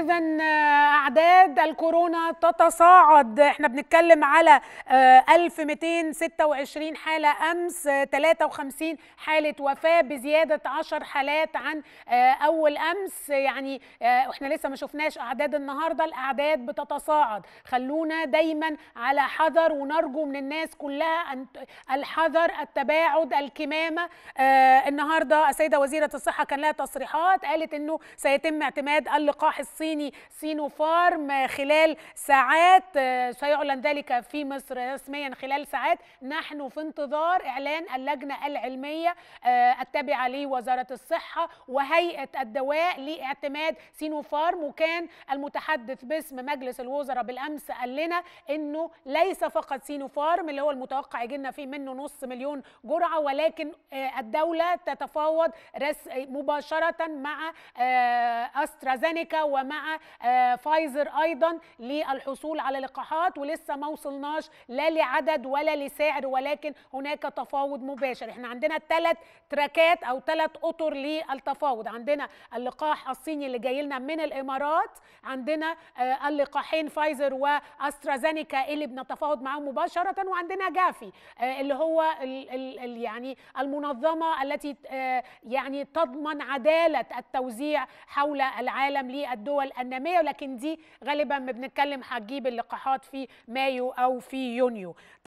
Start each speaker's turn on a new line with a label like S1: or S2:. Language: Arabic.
S1: اذا آه، اعداد الكورونا تتصاعد احنا بنتكلم على 1226 آه، حاله امس 53 آه، حاله وفاه بزياده 10 حالات عن اول امس يعني احنا لسه ما شفناش اعداد النهارده الاعداد بتتصاعد خلونا دايما على حذر ونرجو من الناس كلها ان الحذر التباعد الكمامه النهارده السيده وزيره الصحه كان لها تصريحات قالت انه سيتم اعتماد اللقاح الصيني الصيني سينوفارم خلال ساعات آه، سيعلن ذلك في مصر رسميا خلال ساعات نحن في انتظار إعلان اللجنة العلمية آه، التابعة لوزارة الصحة وهيئة الدواء لاعتماد سينوفارم وكان المتحدث باسم مجلس الوزراء بالأمس قال لنا أنه ليس فقط سينوفارم اللي هو المتوقع يجي لنا فيه منه نص مليون جرعة ولكن آه، الدولة تتفاوض مباشرة مع أسترازينيكا ومع آه، فايزر ايضا للحصول على لقاحات ولسه ما وصلناش لا لعدد ولا لسعر ولكن هناك تفاوض مباشر احنا عندنا ثلاث تراكات او ثلاث اطر للتفاوض عندنا اللقاح الصيني اللي جاي لنا من الامارات عندنا آه، اللقاحين فايزر واسترازينيكا اللي بنتفاوض معاهم مباشره وعندنا جافي آه، اللي هو الـ الـ يعني المنظمه التي يعني تضمن عداله التوزيع حول العالم للدول الدول الناميه ولكن دي غالبا ما بنتكلم هتجيب اللقاحات في مايو او في يونيو